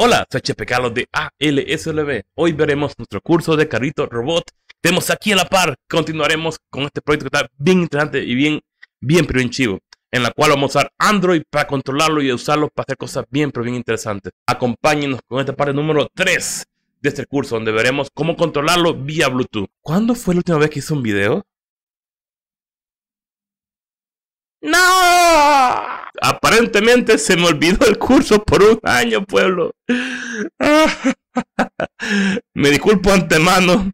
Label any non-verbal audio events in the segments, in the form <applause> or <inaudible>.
Hola, soy Chepe Carlos de ALSLB. Hoy veremos nuestro curso de carrito robot. Tenemos aquí en la par, continuaremos con este proyecto que está bien interesante y bien, bien preventivo, en la cual vamos a usar Android para controlarlo y usarlo para hacer cosas bien, pero bien interesantes. Acompáñenos con esta parte número 3 de este curso, donde veremos cómo controlarlo vía Bluetooth. ¿Cuándo fue la última vez que hice un video? ¡No! Aparentemente se me olvidó el curso por un año, pueblo. <laughs> me disculpo antemano.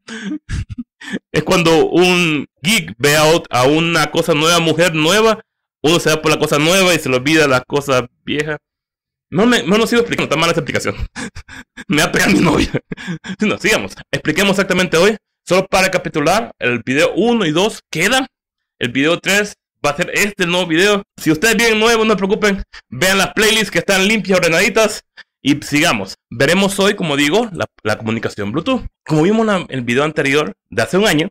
es cuando un geek ve a una cosa nueva, mujer nueva, uno se da por la cosa nueva y se le olvida la cosa vieja. No me, no, sigo explicando, está mala esta explicación. <laughs> me va a mi novia. <laughs> no, sigamos. Expliquemos exactamente hoy. Solo para recapitular, el video 1 y 2 quedan. El video 3 va a ser este nuevo video. Si ustedes vienen nuevos, no se preocupen, vean las playlists que están limpias, ordenaditas. Y sigamos. Veremos hoy, como digo, la, comunicación Bluetooth. Como vimos en el video anterior, de hace un año,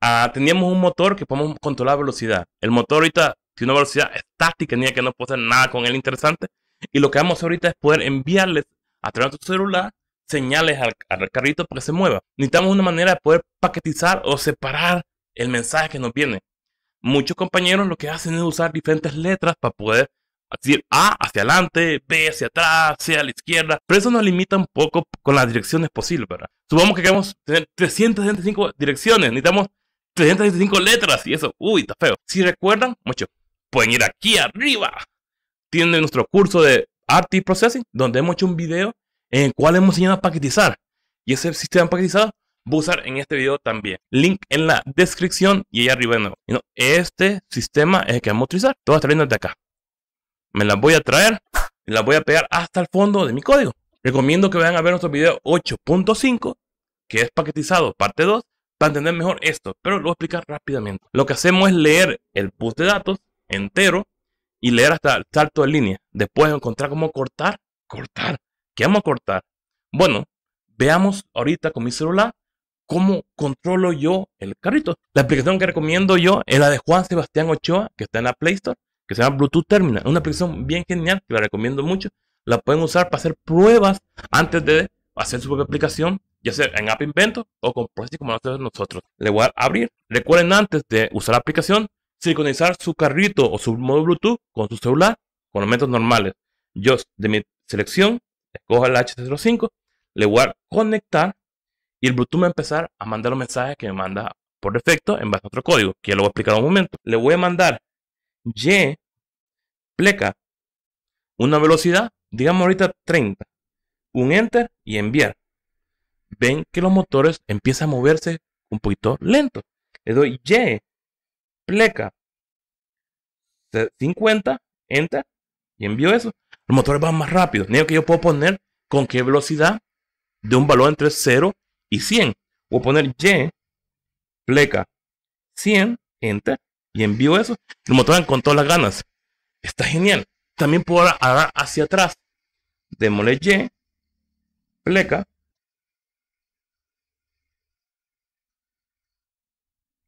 ah, teníamos un motor que podemos controlar velocidad. El motor ahorita tiene una velocidad estática, ni que no pueda hacer nada con él interesante. Y lo que vamos a hacer ahorita es poder enviarles a través de tu celular señales al, al carrito para que se mueva. Necesitamos una manera de poder paquetizar o separar el mensaje que nos viene. Muchos compañeros lo que hacen es usar diferentes letras para poder decir A hacia adelante, B hacia atrás, C a la izquierda, pero eso nos limita un poco con las direcciones posibles, ¿verdad? Supongamos que queremos tener 325 direcciones, necesitamos 325 letras y eso, uy, está feo. Si recuerdan, mucho, pueden ir aquí arriba. Tienen nuestro curso de art y Processing, donde hemos hecho un video en el cual hemos enseñado a paquetizar. Y ese sistema paquetizado usar en este video también. Link en la descripción y ahí arriba de Este sistema es el que vamos a utilizar. Todas trayendo desde acá. Me la voy a traer y la voy a pegar hasta el fondo de mi código. Recomiendo que vayan a ver nuestro video 8.5, que es paquetizado, parte 2, para entender mejor esto, pero lo voy a explicar rápidamente. Lo que hacemos es leer el bus de datos entero y leer hasta el salto de línea. Después encontrar cómo cortar. Cortar. ¿Qué vamos a cortar? Bueno, veamos ahorita con mi celular ¿Cómo controlo yo el carrito? La aplicación que recomiendo yo es la de Juan Sebastián Ochoa, que está en la Play Store, que se llama Bluetooth Terminal. Una aplicación bien genial, que la recomiendo mucho. La pueden usar para hacer pruebas antes de hacer su propia aplicación, ya sea en App Inventor o con procesos como nosotros. nosotros. Le voy a abrir. Recuerden antes de usar la aplicación, sincronizar su carrito o su modo Bluetooth con su celular con los métodos normales. Yo de mi selección, escojo el H05, le voy a conectar y el Bluetooth va a empezar a mandar los mensajes que me manda por defecto en base a otro código, que ya lo voy a explicar en un momento. Le voy a mandar Y pleca una velocidad, digamos ahorita 30, un enter y enviar. Ven que los motores empiezan a moverse un poquito lento. Le doy Y pleca 50, enter y envío eso. Los motores van más rápido. que yo puedo poner con qué velocidad de un valor entre 0 y 100. Voy a poner Y, pleca, 100, enter, y envío eso. el motor con todas las ganas. Está genial. También puedo agarrar hacia atrás. Démosle Y, pleca.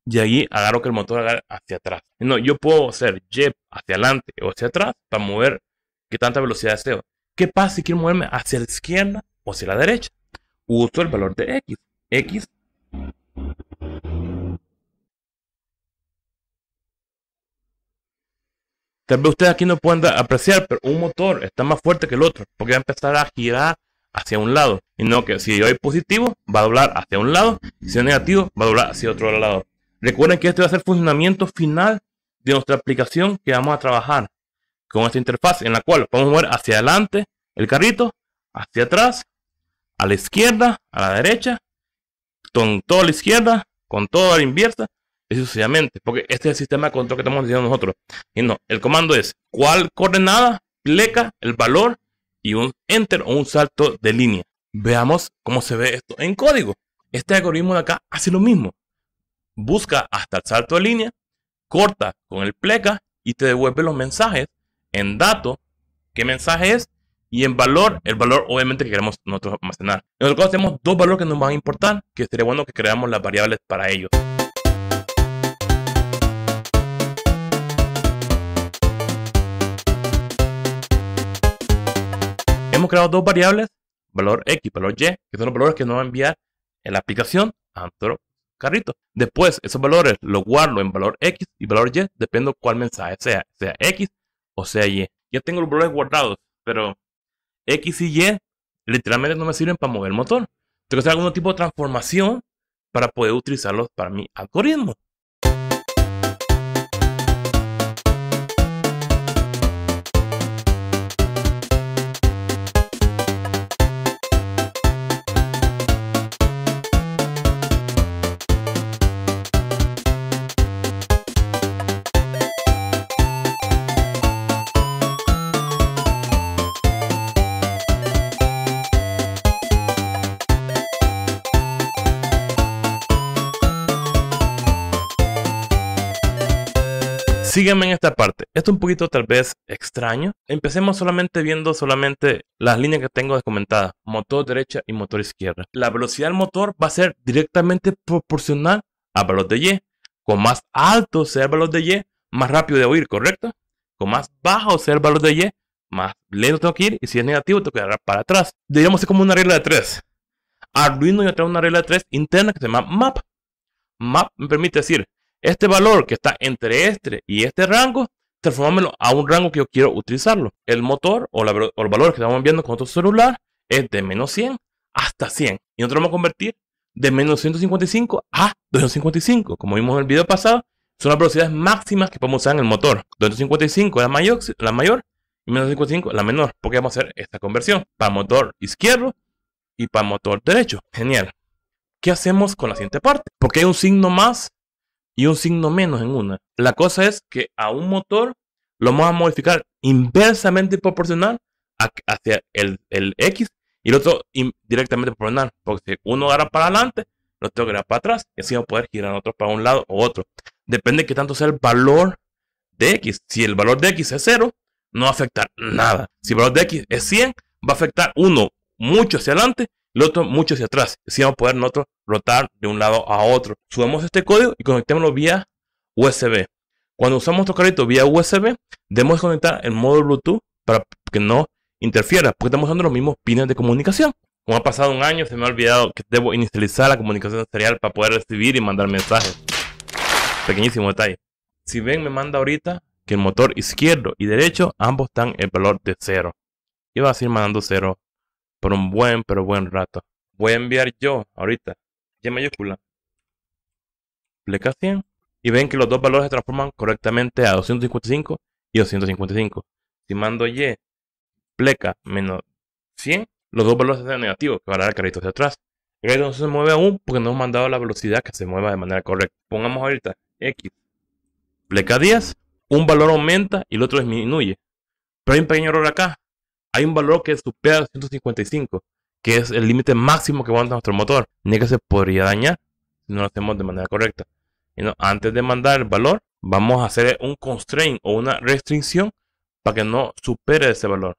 Y ahí agarro que el motor agarre hacia atrás. No, yo puedo hacer Y hacia adelante o hacia atrás para mover que tanta velocidad deseo. ¿Qué pasa si quiero moverme hacia la izquierda o hacia la derecha? uso el valor de x. x Tal vez ustedes aquí no puedan apreciar, pero un motor está más fuerte que el otro, porque va a empezar a girar hacia un lado. Y no que si yo hay positivo, va a doblar hacia un lado, si es negativo, va a doblar hacia otro lado. Recuerden que este va a ser el funcionamiento final de nuestra aplicación que vamos a trabajar con esta interfaz, en la cual podemos mover hacia adelante el carrito, hacia atrás a la izquierda, a la derecha, con toda la izquierda, con toda la inversa, y sucesivamente, porque este es el sistema de control que estamos diciendo nosotros. Y no, el comando es cuál coordenada, pleca, el valor y un enter o un salto de línea. Veamos cómo se ve esto en código. Este algoritmo de acá hace lo mismo. Busca hasta el salto de línea, corta con el pleca y te devuelve los mensajes en dato. ¿Qué mensaje es? Y en valor, el valor obviamente que queremos nosotros almacenar. En el caso tenemos dos valores que nos van a importar, que sería bueno que creamos las variables para ellos. Hemos creado dos variables, valor X, y valor Y, que son los valores que nos va a enviar en la aplicación a nuestro carrito. Después, esos valores los guardo en valor X y valor Y, depende cuál mensaje sea, sea X o sea Y. Ya tengo los valores guardados, pero X y Y literalmente no me sirven para mover el motor. Tengo que hacer algún tipo de transformación para poder utilizarlos para mi algoritmo. Sígueme en esta parte. Esto es un poquito tal vez extraño. Empecemos solamente viendo solamente las líneas que tengo descomentadas. Motor derecha y motor izquierda. La velocidad del motor va a ser directamente proporcional a valor de Y. Con más alto sea el valor de Y, más rápido de ir, ¿correcto? Con más bajo sea el valor de Y, más lento tengo que ir. Y si es negativo, tengo que dar para atrás. Debemos ser como una regla de 3. Arduino ya trae una regla de 3 interna que se llama MAP. MAP me permite decir este valor que está entre este y este rango, transformámelo a un rango que yo quiero utilizarlo. El motor o, el valor que estamos viendo con otro celular es de menos 100 hasta 100. Y nosotros vamos a convertir de menos 155 a 255. Como vimos en el video pasado, son las velocidades máximas que podemos usar en el motor. 255 es la mayor, la mayor y menos 55 la menor, porque vamos a hacer esta conversión para motor izquierdo y para motor derecho. Genial. ¿Qué hacemos con la siguiente parte? Porque hay un signo más y un signo menos en una. La cosa es que a un motor lo vamos a modificar inversamente proporcional hacia el, X y el otro directamente proporcional. Porque si uno gira para adelante, tengo que ir para atrás y así vamos a poder girar otro para un lado o otro. Depende de qué tanto sea el valor de X. Si el valor de X es 0, no afecta a nada. Si el valor de X es 100, va a afectar uno mucho hacia adelante otro mucho hacia atrás. Así vamos a poder nosotros rotar de un lado a otro. Subamos este código y conectémoslo vía USB. Cuando usamos nuestro carrito vía USB, debemos conectar el modo Bluetooth para que no interfiera, porque estamos usando los mismos pines de comunicación. Como ha pasado un año, se me ha olvidado que debo inicializar la comunicación serial para poder recibir y mandar mensajes. Pequeñísimo detalle. Si ven, me manda ahorita que el motor izquierdo y derecho, ambos están el valor de 0. Y va a seguir mandando cero por un buen, pero buen rato. Voy a enviar yo ahorita, Y mayúscula, pleca 100 y ven que los dos valores se transforman correctamente a 255 y 255. Si mando Y pleca menos 100, los dos valores sean negativos, que va a dar el carrito hacia atrás. El carrito no se mueve aún porque no hemos mandado la velocidad que se mueva de manera correcta. Pongamos ahorita X pleca 10, un valor aumenta y el otro disminuye. Pero hay un pequeño error acá, hay un valor que supera el 155, que es el límite máximo que aguanta nuestro motor, ni que se podría dañar si no lo hacemos de manera correcta. Y antes de mandar el valor, vamos a hacer un constraint o una restricción para que no supere ese valor.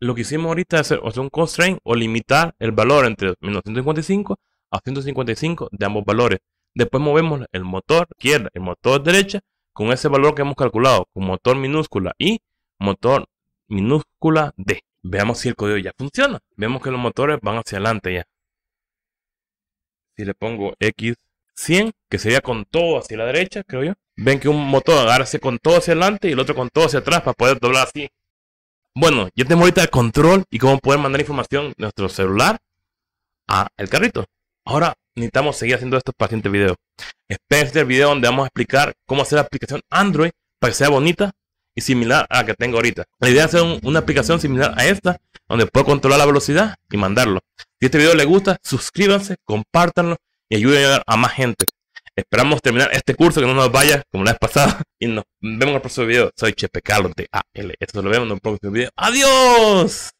lo que hicimos ahorita es hacer un constraint o limitar el valor entre 155 a 155 de ambos valores. Después movemos el motor izquierda, el motor derecha, con ese valor que hemos calculado, con motor minúscula y motor minúscula D. Veamos si el código ya funciona. Vemos que los motores van hacia adelante ya. Si le pongo X 100, que sería con todo hacia la derecha, creo yo. Ven que un motor agarra con todo hacia adelante y el otro con todo hacia atrás para poder doblar así. Bueno, ya tengo ahorita el control y cómo poder mandar información de nuestro celular a el carrito. Ahora necesitamos seguir haciendo estos pacientes videos. video. Esperen este video donde vamos a explicar cómo hacer la aplicación Android para que sea bonita y similar a la que tengo ahorita. La idea es hacer una aplicación similar a esta, donde puedo controlar la velocidad y mandarlo. Si este video le gusta, suscríbanse, compártanlo y ayuden a, a más gente. Esperamos terminar este curso que no nos vaya como la vez pasada. Y nos vemos en el próximo video. Soy Chepe Carlos de AL. Esto lo vemos en el próximo video. ¡Adiós!